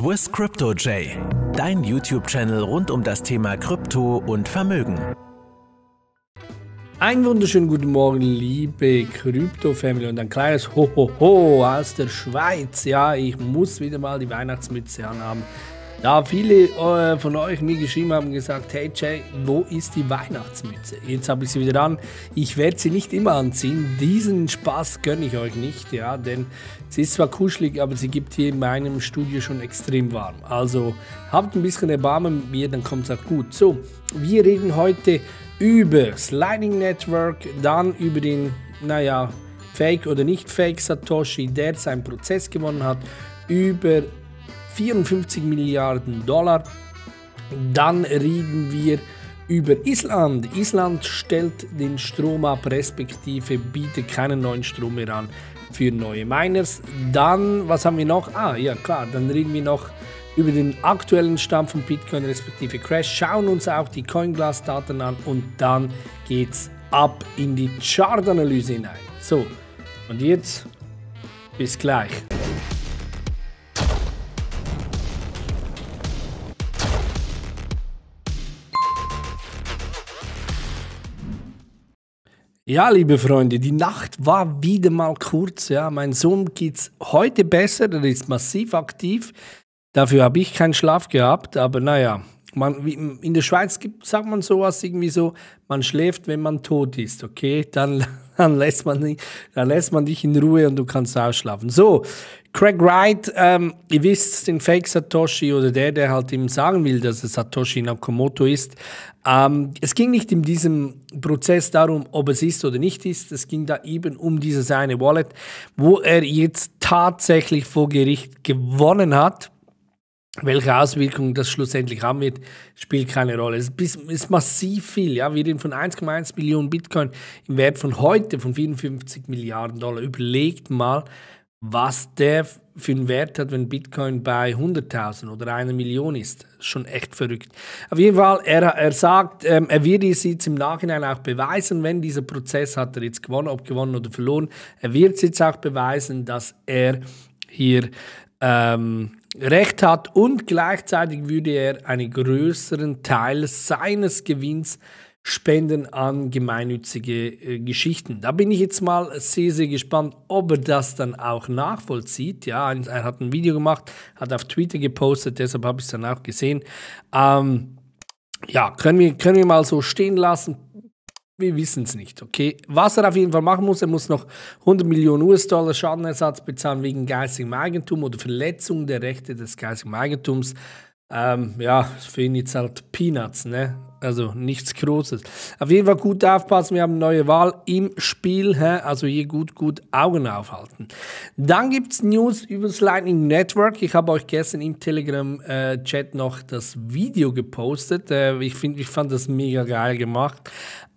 Swiss Crypto J, dein YouTube-Channel rund um das Thema Krypto und Vermögen. Einen wunderschönen guten Morgen, liebe Krypto-Family und ein kleines Hohoho -ho -ho aus der Schweiz. Ja, ich muss wieder mal die Weihnachtsmütze anhaben. Da viele äh, von euch mir geschrieben haben, gesagt, hey Jay, wo ist die Weihnachtsmütze? Jetzt habe ich sie wieder an. Ich werde sie nicht immer anziehen. Diesen Spaß gönne ich euch nicht, ja, denn sie ist zwar kuschelig, aber sie gibt hier in meinem Studio schon extrem warm. Also habt ein bisschen Erbarmen mit mir, dann kommt es auch gut. So, wir reden heute über Sliding Network, dann über den, naja, Fake oder nicht Fake Satoshi, der seinen Prozess gewonnen hat, über 54 Milliarden Dollar. Dann reden wir über Island. Island stellt den Strom ab, respektive bietet keinen neuen Strom mehr an für neue Miners. Dann, was haben wir noch? Ah, ja klar, dann reden wir noch über den aktuellen Stand von Bitcoin respektive Crash, schauen uns auch die CoinGlass-Daten an und dann geht's ab in die Chart-Analyse hinein. So, und jetzt bis gleich. Ja, liebe Freunde, die Nacht war wieder mal kurz. Ja, mein Sohn geht's heute besser, er ist massiv aktiv. Dafür habe ich keinen Schlaf gehabt, aber naja, man, in der Schweiz gibt, sagt man sowas irgendwie so, man schläft, wenn man tot ist, okay? Dann, dann, lässt, man, dann lässt man dich in Ruhe und du kannst ausschlafen. So, Craig Wright, ähm, ihr wisst, den Fake Satoshi oder der, der halt ihm sagen will, dass es Satoshi Nakamoto ist. Ähm, es ging nicht in diesem Prozess darum, ob es ist oder nicht ist. Es ging da eben um dieses eine Wallet, wo er jetzt tatsächlich vor Gericht gewonnen hat. Welche Auswirkungen das schlussendlich haben wird, spielt keine Rolle. Es ist massiv viel. Ja? Wir reden von 1,1 Millionen Bitcoin im Wert von heute von 54 Milliarden Dollar. Überlegt mal, was der für einen Wert hat, wenn Bitcoin bei 100.000 oder einer Million ist. Schon echt verrückt. Auf jeden Fall, er, er sagt, ähm, er wird es jetzt im Nachhinein auch beweisen, wenn dieser Prozess hat er jetzt gewonnen, ob gewonnen oder verloren. Er wird es jetzt auch beweisen, dass er hier ähm, Recht hat und gleichzeitig würde er einen größeren Teil seines Gewinns spenden an gemeinnützige äh, Geschichten. Da bin ich jetzt mal sehr, sehr gespannt, ob er das dann auch nachvollzieht. Ja, er hat ein Video gemacht, hat auf Twitter gepostet, deshalb habe ich es dann auch gesehen. Ähm, ja, können wir, können wir mal so stehen lassen wir wissen es nicht, okay? Was er auf jeden Fall machen muss, er muss noch 100 Millionen US-Dollar Schadenersatz bezahlen wegen geistigem Eigentum oder Verletzung der Rechte des geistigen Eigentums. Ähm, ja, für ihn jetzt halt Peanuts, ne? Also nichts Großes. Auf jeden Fall gut aufpassen, wir haben eine neue Wahl im Spiel. Hä? Also hier gut, gut Augen aufhalten. Dann gibt es News über das Lightning Network. Ich habe euch gestern im Telegram-Chat äh, noch das Video gepostet. Äh, ich, find, ich fand das mega geil gemacht.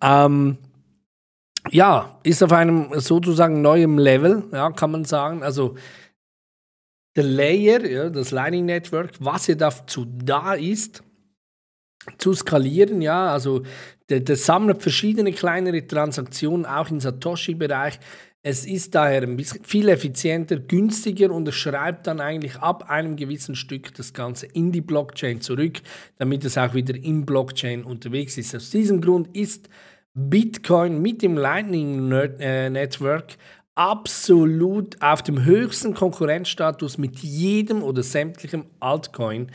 Ähm, ja, ist auf einem sozusagen neuen Level, ja, kann man sagen. Also der Layer, ja, das Lining Network, was ja dazu da ist, zu skalieren, ja, also der, der sammelt verschiedene kleinere Transaktionen auch im Satoshi-Bereich. Es ist daher ein bisschen viel effizienter, günstiger und es schreibt dann eigentlich ab einem gewissen Stück das Ganze in die Blockchain zurück, damit es auch wieder in Blockchain unterwegs ist. Aus diesem Grund ist Bitcoin mit dem Lightning äh, Network absolut auf dem höchsten Konkurrenzstatus mit jedem oder sämtlichem Altcoin,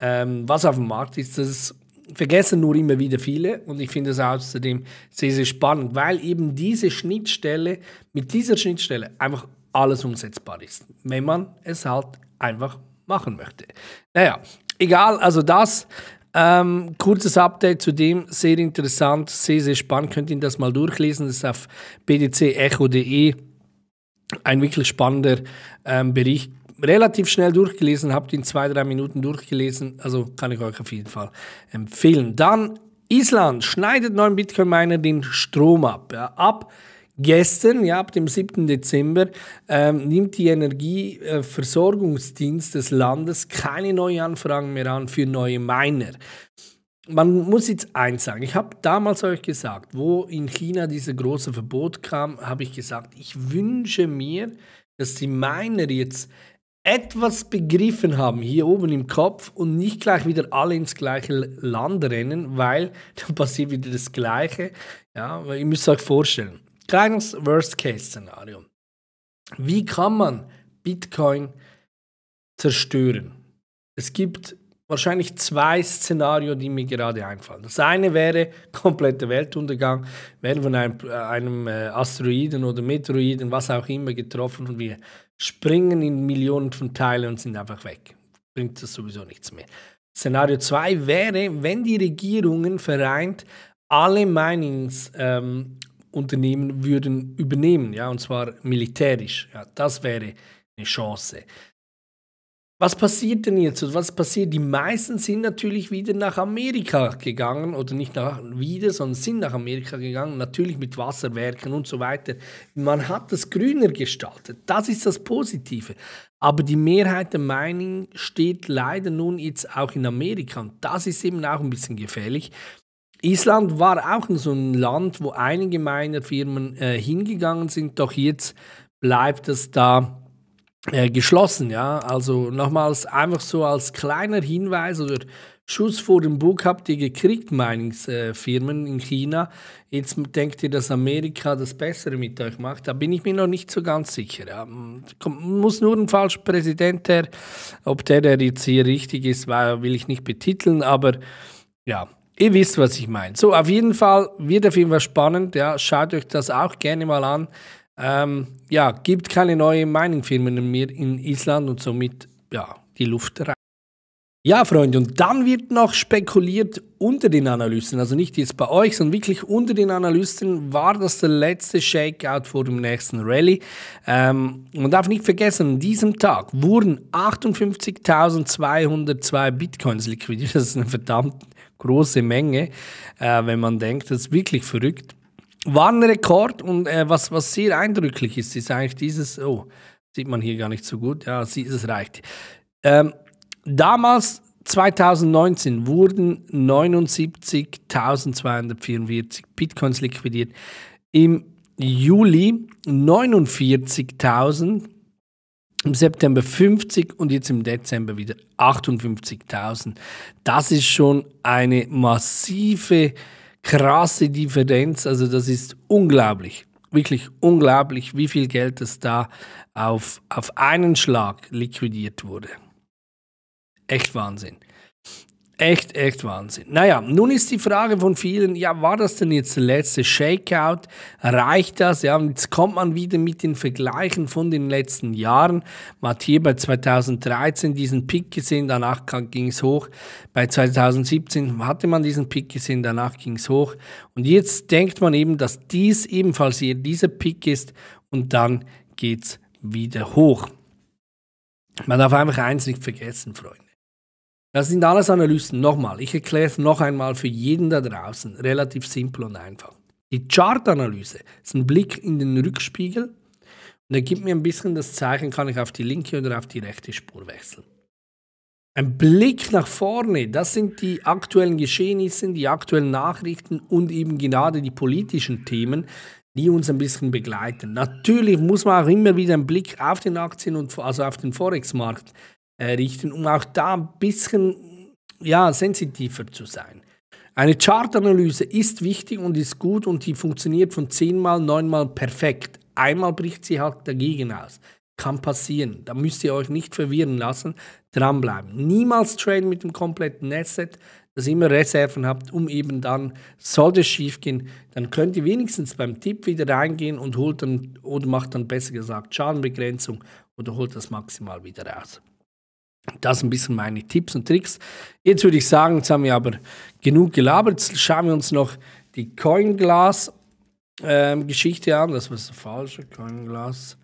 ähm, was auf dem Markt ist. Das vergessen nur immer wieder viele und ich finde es außerdem sehr, sehr spannend, weil eben diese Schnittstelle, mit dieser Schnittstelle einfach alles umsetzbar ist, wenn man es halt einfach machen möchte. Naja, egal, also das ähm, kurzes Update zu dem, sehr interessant, sehr, sehr spannend. Könnt ihr das mal durchlesen, das ist auf bdcecho.de. Ein wirklich spannender ähm, Bericht. Relativ schnell durchgelesen, habt ihn zwei, drei Minuten durchgelesen, also kann ich euch auf jeden Fall empfehlen. Dann Island schneidet neuen Bitcoin-Miner den Strom ab. Ja, ab Gestern, ja, ab dem 7. Dezember, ähm, nimmt die Energieversorgungsdienst des Landes keine neuen Anfragen mehr an für neue Miner. Man muss jetzt eins sagen. Ich habe damals euch gesagt, wo in China dieses große Verbot kam, habe ich gesagt, ich wünsche mir, dass die Miner jetzt etwas begriffen haben hier oben im Kopf und nicht gleich wieder alle ins gleiche Land rennen, weil dann passiert wieder das Gleiche. Ja, ihr müsst euch vorstellen. Kleines Worst-Case-Szenario. Wie kann man Bitcoin zerstören? Es gibt wahrscheinlich zwei Szenarien, die mir gerade einfallen. Das eine wäre kompletter Weltuntergang, werden von einem, äh, einem äh, Asteroiden oder Meteoroiden, was auch immer, getroffen und wir springen in Millionen von Teilen und sind einfach weg. Bringt das sowieso nichts mehr. Szenario 2 wäre, wenn die Regierungen vereint alle Minings ähm, Unternehmen würden übernehmen, ja, und zwar militärisch. Ja, das wäre eine Chance. Was passiert denn jetzt? Also, was passiert? Die meisten sind natürlich wieder nach Amerika gegangen oder nicht nach wieder, sondern sind nach Amerika gegangen, natürlich mit Wasserwerken und so weiter. Man hat das grüner gestaltet. Das ist das Positive. Aber die Mehrheit der Mining steht leider nun jetzt auch in Amerika und das ist eben auch ein bisschen gefährlich, Island war auch so ein Land, wo einige meiner Firmen äh, hingegangen sind, doch jetzt bleibt es da äh, geschlossen. Ja? Also nochmals einfach so als kleiner Hinweis oder Schuss vor dem Bug habt ihr gekriegt, Meinungsfirmen äh, in China. Jetzt denkt ihr, dass Amerika das Bessere mit euch macht. Da bin ich mir noch nicht so ganz sicher. Ja. Komm, muss nur ein falscher Präsident her. Ob der, der jetzt hier richtig ist, will ich nicht betiteln. Aber ja, Ihr wisst, was ich meine. So, auf jeden Fall wird auf jeden Fall spannend. Ja, schaut euch das auch gerne mal an. Ähm, ja, gibt keine neuen Mining-Firmen mehr in Island und somit ja, die Luft rein. Ja, Freunde, und dann wird noch spekuliert unter den Analysten, also nicht jetzt bei euch, sondern wirklich unter den Analysten, war das der letzte Shakeout vor dem nächsten Rally. Ähm, man darf nicht vergessen, an diesem Tag wurden 58.202 Bitcoins liquidiert. Das ist eine verdammt große Menge, äh, wenn man denkt, das ist wirklich verrückt. War ein Rekord und äh, was, was sehr eindrücklich ist, ist eigentlich dieses, oh, sieht man hier gar nicht so gut, ja, es reicht. Ähm, damals, 2019, wurden 79.244 Bitcoins liquidiert. Im Juli 49.000 im September 50 und jetzt im Dezember wieder 58.000. Das ist schon eine massive, krasse Differenz. Also das ist unglaublich, wirklich unglaublich, wie viel Geld das da auf, auf einen Schlag liquidiert wurde. Echt Wahnsinn. Echt, echt Wahnsinn. Naja, nun ist die Frage von vielen, ja, war das denn jetzt der letzte Shakeout? Reicht das? Ja, jetzt kommt man wieder mit den Vergleichen von den letzten Jahren. Man hat hier bei 2013 diesen Pick gesehen, danach ging es hoch. Bei 2017 hatte man diesen Pick gesehen, danach ging es hoch. Und jetzt denkt man eben, dass dies ebenfalls hier dieser Pick ist und dann geht es wieder hoch. Man darf einfach eins nicht vergessen, Freunde. Das sind alles Analysten. Nochmal, ich erkläre es noch einmal für jeden da draußen. Relativ simpel und einfach. Die Chartanalyse ist ein Blick in den Rückspiegel und er gibt mir ein bisschen das Zeichen, kann ich auf die linke oder auf die rechte Spur wechseln. Ein Blick nach vorne, das sind die aktuellen Geschehnisse, die aktuellen Nachrichten und eben gerade die politischen Themen, die uns ein bisschen begleiten. Natürlich muss man auch immer wieder einen Blick auf den Aktien- und also auf den Forex-Markt errichten, äh, um auch da ein bisschen ja, sensitiver zu sein. Eine Chartanalyse ist wichtig und ist gut und die funktioniert von zehnmal, neunmal perfekt. Einmal bricht sie halt dagegen aus. Kann passieren. Da müsst ihr euch nicht verwirren lassen. Dranbleiben. Niemals traden mit dem kompletten Asset, dass ihr immer Reserven habt, um eben dann, sollte es schief gehen, dann könnt ihr wenigstens beim Tipp wieder reingehen und holt dann oder macht dann besser gesagt Schadenbegrenzung oder holt das maximal wieder raus. Das ein bisschen meine Tipps und Tricks. Jetzt würde ich sagen, jetzt haben wir aber genug gelabert. Jetzt schauen wir uns noch die Coinglass ähm, Geschichte an. Das war das falsche Coinglass.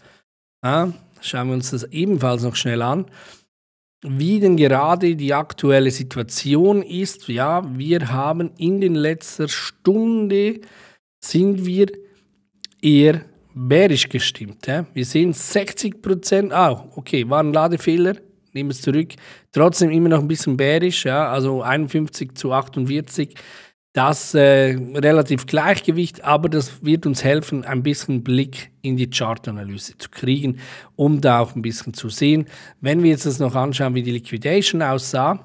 Ja, schauen wir uns das ebenfalls noch schnell an. Wie denn gerade die aktuelle Situation ist. Ja, wir haben in den letzten Stunde sind wir eher bärisch gestimmt. Ja? Wir sehen 60 Prozent. Ah, okay, war ein Ladefehler nehme es zurück, trotzdem immer noch ein bisschen bärisch, ja, also 51 zu 48. Das äh, relativ Gleichgewicht, aber das wird uns helfen, ein bisschen Blick in die Chartanalyse zu kriegen, um da auch ein bisschen zu sehen. Wenn wir jetzt das noch anschauen, wie die Liquidation aussah,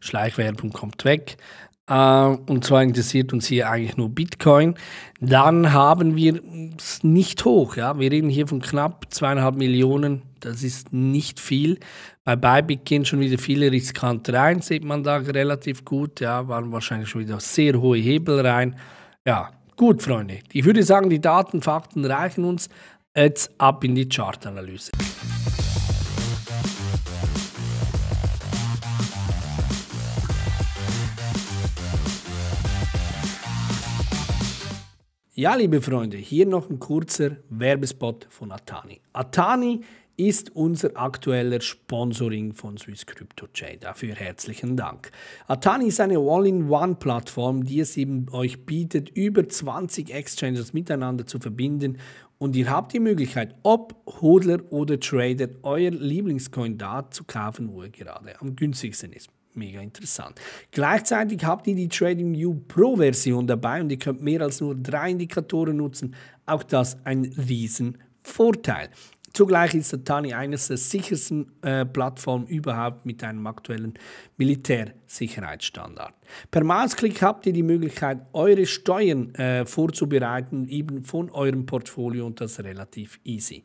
Schleichwerbung kommt weg. Uh, und zwar interessiert uns hier eigentlich nur Bitcoin, dann haben wir es nicht hoch. Ja? Wir reden hier von knapp zweieinhalb Millionen das ist nicht viel. Bei Bybit gehen schon wieder viele riskante rein, sieht man da relativ gut. Ja, waren wahrscheinlich schon wieder sehr hohe Hebel rein. Ja, gut, Freunde. Ich würde sagen, die Daten, Fakten reichen uns. Jetzt ab in die Chartanalyse. Ja, liebe Freunde, hier noch ein kurzer Werbespot von Atani. Atani ist unser aktueller Sponsoring von Swiss Crypto J. Dafür herzlichen Dank. Atani ist eine All-in-One-Plattform, die es eben euch bietet, über 20 Exchanges miteinander zu verbinden und ihr habt die Möglichkeit, ob Hodler oder Trader, euer Lieblingscoin da zu kaufen, wo er gerade am günstigsten ist. Mega interessant. Gleichzeitig habt ihr die Trading View Pro Version dabei und ihr könnt mehr als nur drei Indikatoren nutzen. Auch das ein Riesenvorteil. Zugleich ist Satani eines der sichersten äh, Plattformen überhaupt mit einem aktuellen Militärsicherheitsstandard. Per Mausklick habt ihr die Möglichkeit, eure Steuern äh, vorzubereiten, eben von eurem Portfolio und das relativ easy.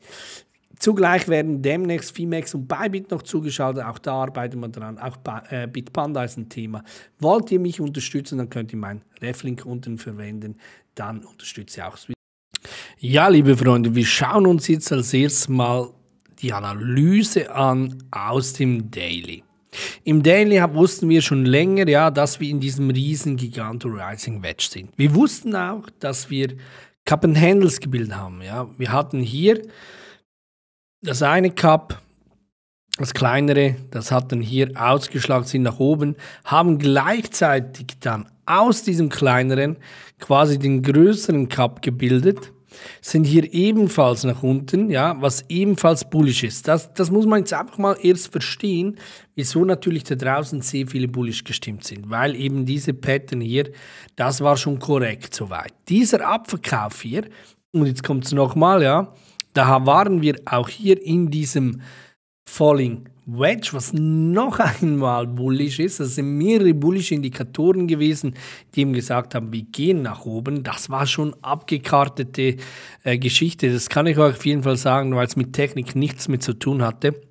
Zugleich werden demnächst Fimex und Bybit noch zugeschaltet. Auch da arbeiten wir dran. Auch äh, Bitpanda ist ein Thema. Wollt ihr mich unterstützen, dann könnt ihr meinen Reflink unten verwenden. Dann unterstützt ihr auch ja, liebe Freunde, wir schauen uns jetzt als erstes mal die Analyse an aus dem Daily. Im Daily wussten wir schon länger, ja, dass wir in diesem riesen Giganto Rising Wedge sind. Wir wussten auch, dass wir Cup and Handles gebildet haben. Ja. Wir hatten hier das eine Cup, das kleinere, das hat dann hier ausgeschlagen, sind nach oben, haben gleichzeitig dann aus diesem kleineren quasi den größeren Cup gebildet sind hier ebenfalls nach unten, ja, was ebenfalls bullish ist. Das, das muss man jetzt einfach mal erst verstehen, wieso natürlich da draußen sehr viele bullish gestimmt sind, weil eben diese Pattern hier, das war schon korrekt soweit. Dieser Abverkauf hier, und jetzt kommt es nochmal, ja, da waren wir auch hier in diesem Falling Wedge, was noch einmal bullisch ist. Das sind mehrere bullische Indikatoren gewesen, die ihm gesagt haben, wir gehen nach oben. Das war schon abgekartete äh, Geschichte. Das kann ich euch auf jeden Fall sagen, weil es mit Technik nichts mehr zu tun hatte.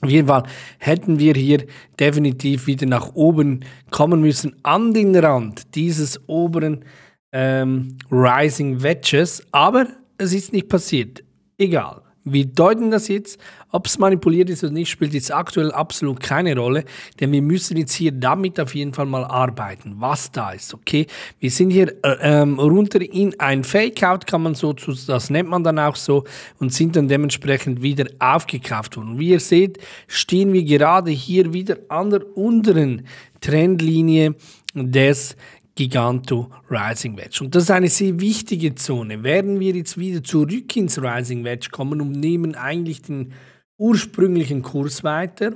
Auf jeden Fall hätten wir hier definitiv wieder nach oben kommen müssen, an den Rand dieses oberen ähm, Rising Wedges. Aber es ist nicht passiert. Egal. Wir deuten das jetzt. Ob es manipuliert ist oder nicht, spielt jetzt aktuell absolut keine Rolle, denn wir müssen jetzt hier damit auf jeden Fall mal arbeiten, was da ist, okay? Wir sind hier äh, ähm, runter in ein Fakeout, kann man so, das nennt man dann auch so, und sind dann dementsprechend wieder aufgekauft worden. Wie ihr seht, stehen wir gerade hier wieder an der unteren Trendlinie des Giganto Rising Wedge. Und das ist eine sehr wichtige Zone. Werden wir jetzt wieder zurück ins Rising Wedge kommen und nehmen eigentlich den ursprünglichen Kurs weiter?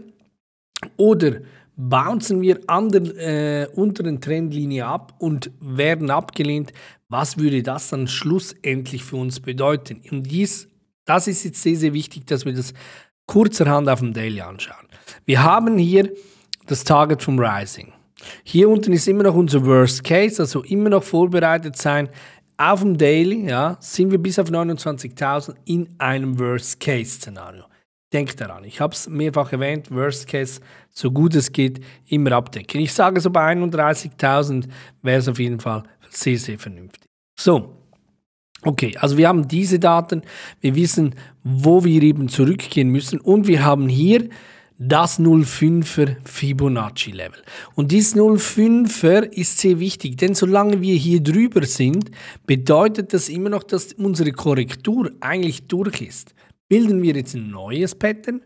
Oder bouncen wir an der äh, unteren Trendlinie ab und werden abgelehnt? Was würde das dann schlussendlich für uns bedeuten? Und dies, das ist jetzt sehr, sehr wichtig, dass wir das kurzerhand auf dem Daily anschauen. Wir haben hier das Target vom Rising. Hier unten ist immer noch unser Worst Case, also immer noch vorbereitet sein. Auf dem Daily ja, sind wir bis auf 29.000 in einem Worst Case Szenario. Denkt daran, ich habe es mehrfach erwähnt, Worst Case, so gut es geht, immer abdecken. Ich sage so bei 31.000 wäre es auf jeden Fall sehr, sehr vernünftig. So, okay, also wir haben diese Daten, wir wissen, wo wir eben zurückgehen müssen und wir haben hier das 0,5er Fibonacci-Level. Und dieses 0,5er ist sehr wichtig, denn solange wir hier drüber sind, bedeutet das immer noch, dass unsere Korrektur eigentlich durch ist. Bilden wir jetzt ein neues Pattern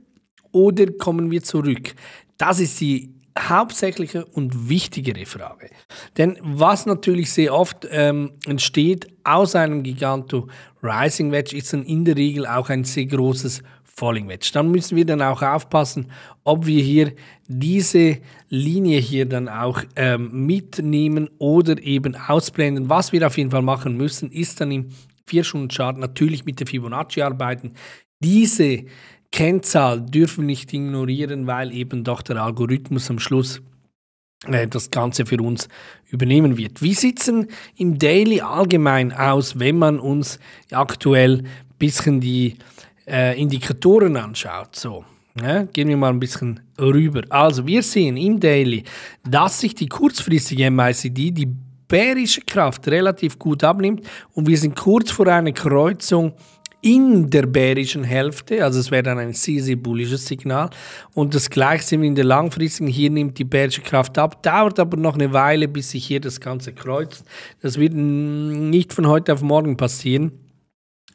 oder kommen wir zurück? Das ist die hauptsächliche und wichtigere Frage. Denn was natürlich sehr oft ähm, entsteht aus einem Giganto Rising Wedge, ist dann in der Regel auch ein sehr großes Falling Wedge. Dann müssen wir dann auch aufpassen, ob wir hier diese Linie hier dann auch ähm, mitnehmen oder eben ausblenden. Was wir auf jeden Fall machen müssen, ist dann im 4-Stunden-Chart natürlich mit der Fibonacci arbeiten. Diese Kennzahl dürfen wir nicht ignorieren, weil eben doch der Algorithmus am Schluss äh, das Ganze für uns übernehmen wird. Wie sieht es im Daily allgemein aus, wenn man uns aktuell ein bisschen die äh, Indikatoren anschaut, so, ja, ne, gehen wir mal ein bisschen rüber. Also wir sehen im Daily, dass sich die kurzfristige MICD, die bärische Kraft, relativ gut abnimmt und wir sind kurz vor einer Kreuzung in der bärischen Hälfte, also es wäre dann ein sehr, sehr bullisches Signal. Und das gleiche sind wir in der langfristigen, hier nimmt die bärische Kraft ab, dauert aber noch eine Weile, bis sich hier das Ganze kreuzt. Das wird nicht von heute auf morgen passieren.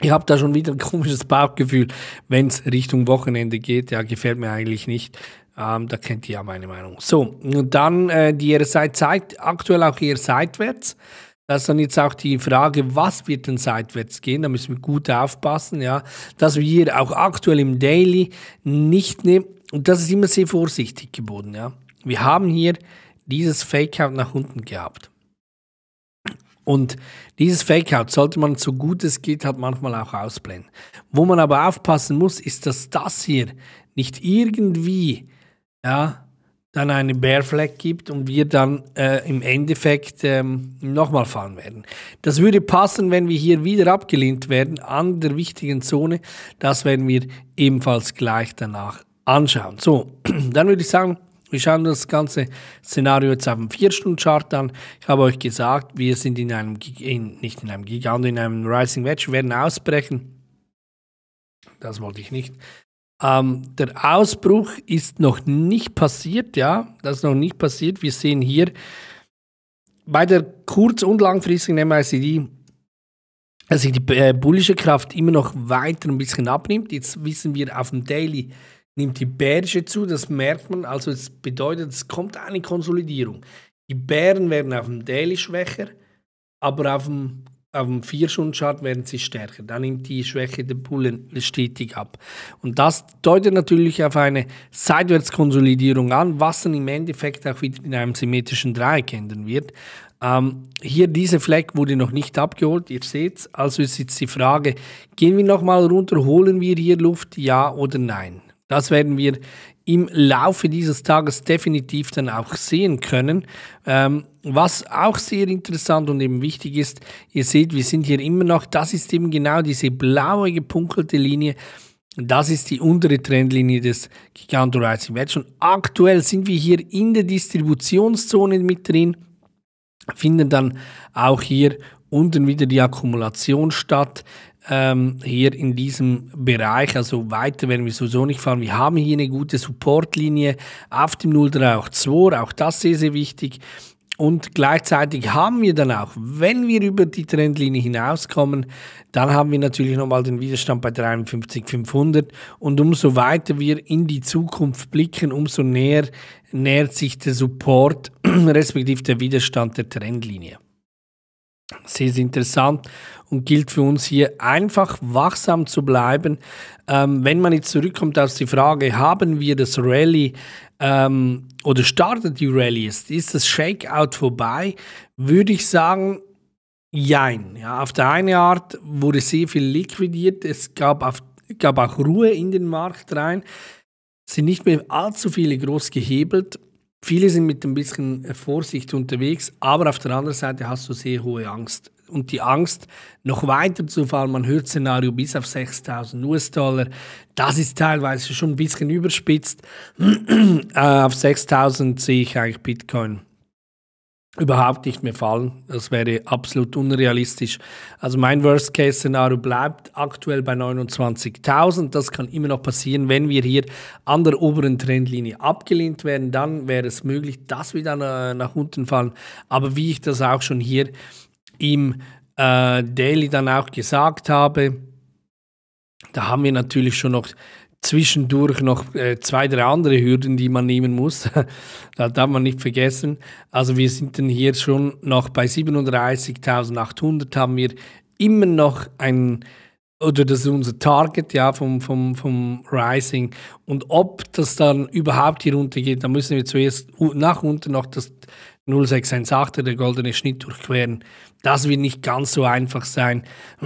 Ich habe da schon wieder ein komisches Bauchgefühl, wenn es Richtung Wochenende geht. Ja, gefällt mir eigentlich nicht. Ähm, da kennt ihr ja meine Meinung. So, und dann äh, die eher seit, seit, aktuell auch eher seitwärts. Das ist dann jetzt auch die Frage, was wird denn seitwärts gehen? Da müssen wir gut aufpassen, ja, dass wir hier auch aktuell im Daily nicht nehmen. Und das ist immer sehr vorsichtig geboten, ja. Wir haben hier dieses Fakeout nach unten gehabt. Und dieses Fakeout sollte man so gut es geht halt manchmal auch ausblenden. Wo man aber aufpassen muss, ist, dass das hier nicht irgendwie ja, dann eine Bear Flag gibt und wir dann äh, im Endeffekt ähm, nochmal fahren werden. Das würde passen, wenn wir hier wieder abgelehnt werden an der wichtigen Zone. Das werden wir ebenfalls gleich danach anschauen. So, dann würde ich sagen, wir schauen das ganze Szenario jetzt auf dem 4-Stunden-Chart an. Ich habe euch gesagt, wir sind in einem, in, nicht in einem Gigant, in einem Rising Wedge, wir werden ausbrechen. Das wollte ich nicht. Ähm, der Ausbruch ist noch nicht passiert, ja, das ist noch nicht passiert. Wir sehen hier bei der kurz- und langfristigen MICD, dass sich die äh, bullische Kraft immer noch weiter ein bisschen abnimmt. Jetzt wissen wir auf dem Daily nimmt die Bärische zu, das merkt man. Also es bedeutet, es kommt eine Konsolidierung. Die Bären werden auf dem Daily schwächer, aber auf dem, auf dem Vier-Stunden-Chart werden sie stärker. Da nimmt die Schwäche der Bullen stetig ab. Und das deutet natürlich auf eine Seitwärtskonsolidierung an, was dann im Endeffekt auch wieder in einem symmetrischen Dreieck ändern wird. Ähm, hier diese Fleck wurde noch nicht abgeholt, ihr seht es. Also ist jetzt die Frage, gehen wir nochmal runter, holen wir hier Luft, ja oder nein? Das werden wir im Laufe dieses Tages definitiv dann auch sehen können. Ähm, was auch sehr interessant und eben wichtig ist, ihr seht, wir sind hier immer noch, das ist eben genau diese blaue gepunkelte Linie. Das ist die untere Trendlinie des Gigantor Rising Wedge. Und aktuell sind wir hier in der Distributionszone mit drin, finden dann auch hier unten wieder die Akkumulation statt ähm, hier in diesem Bereich. Also weiter werden wir sowieso nicht fahren. Wir haben hier eine gute Supportlinie auf dem 03 auch 2, auch das sehr, sehr wichtig. Und gleichzeitig haben wir dann auch, wenn wir über die Trendlinie hinauskommen, dann haben wir natürlich nochmal den Widerstand bei 53.500. Und umso weiter wir in die Zukunft blicken, umso näher nähert sich der Support, respektive der Widerstand der Trendlinie sehr, sehr interessant und gilt für uns hier einfach wachsam zu bleiben. Ähm, wenn man jetzt zurückkommt auf die Frage, haben wir das Rally ähm, oder startet die Rally, ist, das Shakeout vorbei, würde ich sagen, jein. Ja, auf der einen Art wurde sehr viel liquidiert, es gab, auf, gab auch Ruhe in den Markt rein, sind nicht mehr allzu viele groß gehebelt Viele sind mit ein bisschen äh, Vorsicht unterwegs, aber auf der anderen Seite hast du sehr hohe Angst. Und die Angst, noch weiter zu fallen, man hört Szenario bis auf 6000 US-Dollar, das ist teilweise schon ein bisschen überspitzt. Äh, auf 6000 sehe ich eigentlich Bitcoin überhaupt nicht mehr fallen. Das wäre absolut unrealistisch. Also mein Worst-Case-Szenario bleibt aktuell bei 29.000. Das kann immer noch passieren. Wenn wir hier an der oberen Trendlinie abgelehnt werden, dann wäre es möglich, dass wir dann äh, nach unten fallen. Aber wie ich das auch schon hier im äh, Daily dann auch gesagt habe, da haben wir natürlich schon noch zwischendurch noch äh, zwei, drei andere Hürden, die man nehmen muss. da darf man nicht vergessen. Also wir sind dann hier schon noch bei 37.800 haben wir immer noch ein oder das ist unser Target ja vom, vom, vom Rising. Und ob das dann überhaupt hier runter geht, da müssen wir zuerst nach unten noch das 0618, der goldene Schnitt durchqueren. Das wird nicht ganz so einfach sein.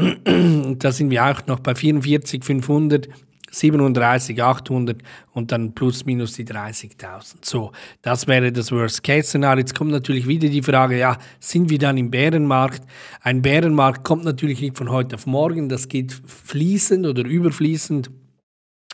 da sind wir auch noch bei 44,500. 37, 800 und dann plus minus die 30.000. So, das wäre das Worst-Case-Szenario. Jetzt kommt natürlich wieder die Frage, ja, sind wir dann im Bärenmarkt? Ein Bärenmarkt kommt natürlich nicht von heute auf morgen, das geht fließend oder überfließend,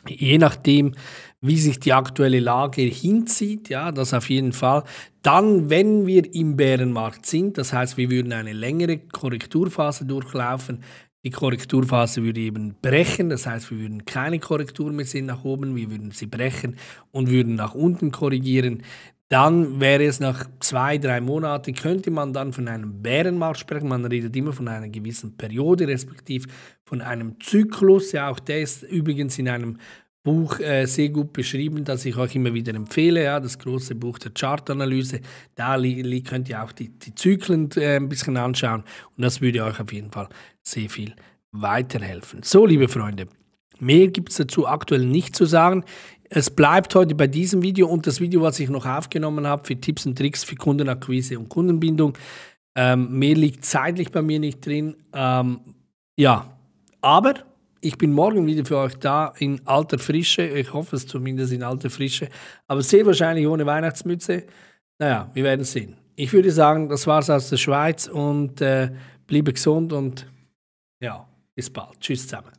je nachdem, wie sich die aktuelle Lage hinzieht, ja, das auf jeden Fall. Dann, wenn wir im Bärenmarkt sind, das heißt, wir würden eine längere Korrekturphase durchlaufen, die Korrekturphase würde eben brechen, das heißt, wir würden keine Korrektur mehr sehen nach oben, wir würden sie brechen und würden nach unten korrigieren. Dann wäre es nach zwei, drei Monaten, könnte man dann von einem Bärenmarkt sprechen. Man redet immer von einer gewissen Periode, respektive von einem Zyklus. Ja, auch der ist übrigens in einem Buch äh, sehr gut beschrieben, das ich euch immer wieder empfehle. Ja, das große Buch der Chartanalyse. Da könnt ihr auch die, die Zyklen äh, ein bisschen anschauen und das würde euch auf jeden Fall sehr viel weiterhelfen. So, liebe Freunde, mehr gibt es dazu aktuell nicht zu sagen. Es bleibt heute bei diesem Video und das Video, was ich noch aufgenommen habe für Tipps und Tricks für Kundenakquise und Kundenbindung. Ähm, mehr liegt zeitlich bei mir nicht drin. Ähm, ja, aber ich bin morgen wieder für euch da in alter Frische. Ich hoffe es zumindest in alter Frische, aber sehr wahrscheinlich ohne Weihnachtsmütze. Naja, wir werden sehen. Ich würde sagen, das war's aus der Schweiz und äh, bleibe gesund und ja, bis bald. Tschüss zusammen.